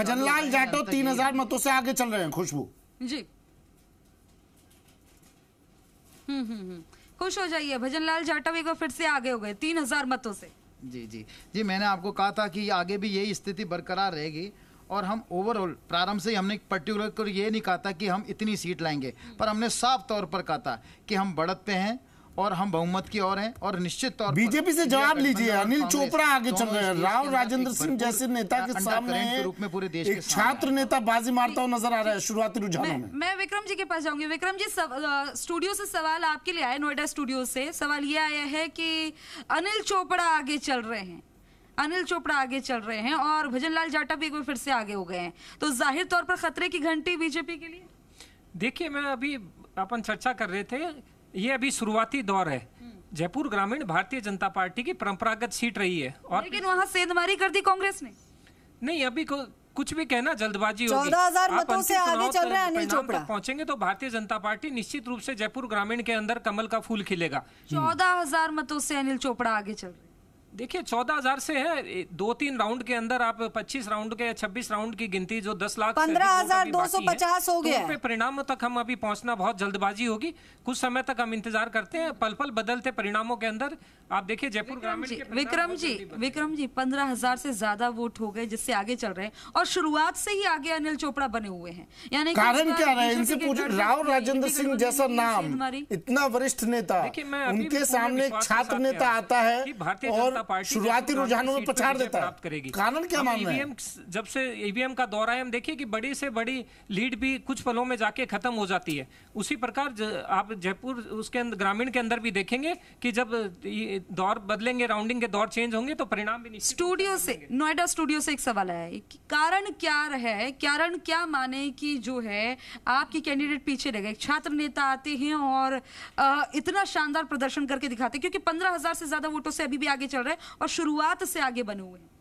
भजनलाल जाटो तीन हजार मतों से आगे चल रहे हैं खुशबू जी हम्म हम्म, हम्म। खुश हो जाइए भजनलाल जाटव एक बार फिर से आगे हो गए तीन हजार मतों से जी जी जी मैंने आपको कहा था कि आगे भी यही स्थिति बरकरार रहेगी और हम ओवरऑल प्रारंभ से हमने पर्टिकुलर को ये नहीं कहा था कि हम इतनी सीट लाएंगे पर हमने साफ तौर पर कहा था कि हम बढ़त पे हैं और हम बहुमत की ओर हैं और निश्चित तौर बीजेपी से जवाब लीजिए अनिल चोपड़ा आगे चल रहे हैं राव राजेंद्र सिंह जैसे नेता के सामने रूप में पूरे देश एक छात्र नेता बाजी मारता हुआ नजर आ रहा है शुरुआती रुझान में मैं विक्रम जी के पास जाऊंगी विक्रम जी स्टूडियो से सवाल आपके लिए आया नोएडा स्टूडियो से सवाल ये आया है कि अनिल चोपड़ा आगे चल रहे हैं अनिल चोपड़ा आगे चल रहे हैं और भजनलाल जाटा भी एक बार फिर से आगे हो गए हैं तो जाहिर तौर पर खतरे की घंटी बीजेपी के लिए देखिए मैं अभी अपन चर्चा कर रहे थे ये अभी शुरुआती दौर है जयपुर ग्रामीण भारतीय जनता पार्टी की परंपरागत सीट रही है और लेकिन वहाँ सेंधमारी कर दी कांग्रेस ने नहीं अभी को कुछ भी कहना जल्दबाजी होगी मतों से आगे चल रहे अनिल चोपड़ा पहुंचेंगे तो भारतीय जनता पार्टी निश्चित रूप से जयपुर ग्रामीण के अंदर कमल का फूल खिलेगा चौदह हजार मतों से अनिल चोपड़ा आगे चल रहे देखिए चौदह हजार से है दो तीन राउंड के अंदर आप पच्चीस राउंड के छब्बीस राउंड की गिनती जो दस लाख पंद्रह हजार दो सौ पचास हो तो गया तो परिणामों तक हम अभी पहुंचना बहुत जल्दबाजी होगी कुछ समय तक हम इंतजार करते हैं पल पल बदलते परिणामों के अंदर आप देखिए जयपुर ग्रामीण विक्रम जी विक्रम जी पंद्रह हजार से ज्यादा वोट हो गए जिससे आगे चल रहे हैं और शुरुआत से ही आगे अनिल चोपड़ा बने हुए हैं यानी कारण क्या रहे इनसे पूछो राव राजेंद्र सिंह जैसा नाम इतना वरिष्ठ नेता उनके सामने छात्र नेता आता है और पार्टी शुरुआती रुझानों में पछाड़ देता प्राप्त करेगी कारण क्या मामला ईवीएम e जब से ईवीएम e का दौर है हम देखिए कि बड़ी से बड़ी लीड भी कुछ पलों में जाके खत्म हो जाती है उसी प्रकार आप जयपुर उसके ग्रामीण के अंदर भी देखेंगे कि जब दौर बदलेंगे राउंडिंग के दौर चेंज होंगे तो परिणाम भी स्टूडियो से नोएडा स्टूडियो से एक सवाल आया है कारण क्या है कारण क्या माने की जो है आपकी कैंडिडेट पीछे रह गए छात्र नेता आते हैं और इतना शानदार प्रदर्शन करके दिखाते क्योंकि पंद्रह हजार से ज्यादा वोटों से अभी भी आगे चल रहे है और शुरुआत से आगे बने हुए हैं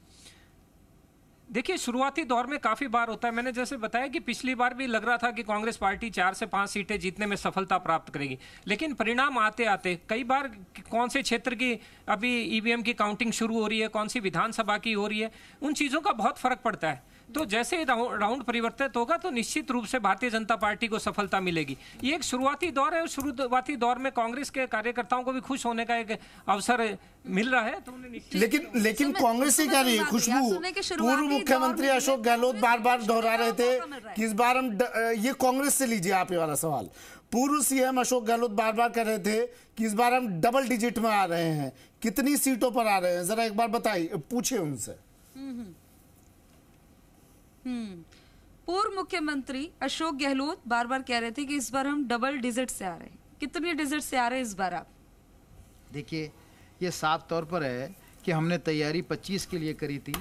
देखिए शुरुआती दौर में काफ़ी बार होता है मैंने जैसे बताया कि पिछली बार भी लग रहा था कि कांग्रेस पार्टी चार से पांच सीटें जीतने में सफलता प्राप्त करेगी लेकिन परिणाम आते आते कई बार कौन से क्षेत्र की अभी ईवीएम e की काउंटिंग शुरू हो रही है कौन सी विधानसभा की हो रही है उन चीज़ों का बहुत फर्क पड़ता है तो जैसे ही राउंड परिवर्तित होगा तो निश्चित रूप से भारतीय जनता पार्टी को सफलता मिलेगी ये एक शुरुआती दौर है और शुरुआती दौर में कांग्रेस के कार्यकर्ताओं को भी खुश होने का एक अवसर मिल रहा है तो लेकिन लेकिन कांग्रेस ही कह रही है खुशबू पूर्व मुख्यमंत्री अशोक गहलोत बार बार दोहरा रहे थे कि इस बार हम ये कांग्रेस से लीजिए आप ये वाला सवाल पूर्व सीएम अशोक गहलोत बार बार कह रहे थे कि इस बार हम डबल डिजिट में आ रहे हैं कितनी सीटों पर आ रहे हैं जरा एक बार बताइए पूछे उनसे हम्म, हम्म। हम्म। पूर्व मुख्यमंत्री अशोक गहलोत बार बार कह रहे थे कि इस बार हम डबल डिजिट से आ रहे हैं कितने डिजिट से आ रहे हैं इस बार आप देखिए ये साफ तौर पर है कि हमने तैयारी 25 के लिए करी थी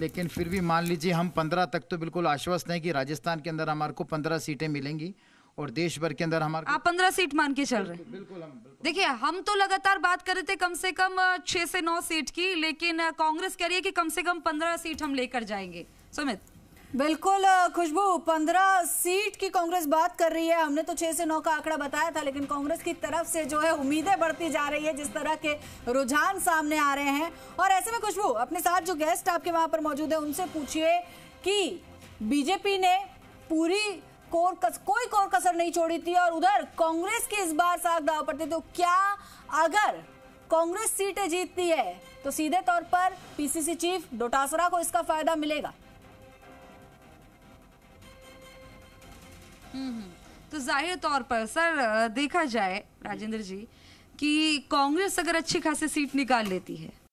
लेकिन फिर भी मान लीजिए हम 15 तक तो बिल्कुल आश्वस्त हैं कि राजस्थान के अंदर हमारे को 15 सीटें मिलेंगी और देश भर के अंदर हमारे आप 15 सीट मान के चल रहे हैं बिल्कुल हम देखिए हम तो लगातार बात कर रहे थे कम से कम छह से नौ सीट की लेकिन कांग्रेस कह रही है कि कम से कम पंद्रह सीट हम लेकर जाएंगे सुमित बिल्कुल खुशबू पंद्रह सीट की कांग्रेस बात कर रही है हमने तो छह से नौ का आंकड़ा बताया था लेकिन कांग्रेस की तरफ से जो है उम्मीदें बढ़ती जा रही है जिस तरह के रुझान सामने आ रहे हैं और ऐसे में खुशबू अपने साथ जो गेस्ट आपके वहां पर मौजूद है उनसे पूछिए कि बीजेपी ने पूरी कोर कस, कोई कोर कसर नहीं छोड़ी थी और उधर कांग्रेस की इस बार साथ दावा पड़ती तो क्या अगर कांग्रेस सीटें जीतती है तो सीधे तौर पर पीसीसी चीफ डोटासरा को इसका फायदा मिलेगा हम्म, हम्म। तो जाहिर तौर पर सर देखा जाए राजेंद्र जी कि कांग्रेस अगर अच्छी खासी सीट निकाल लेती है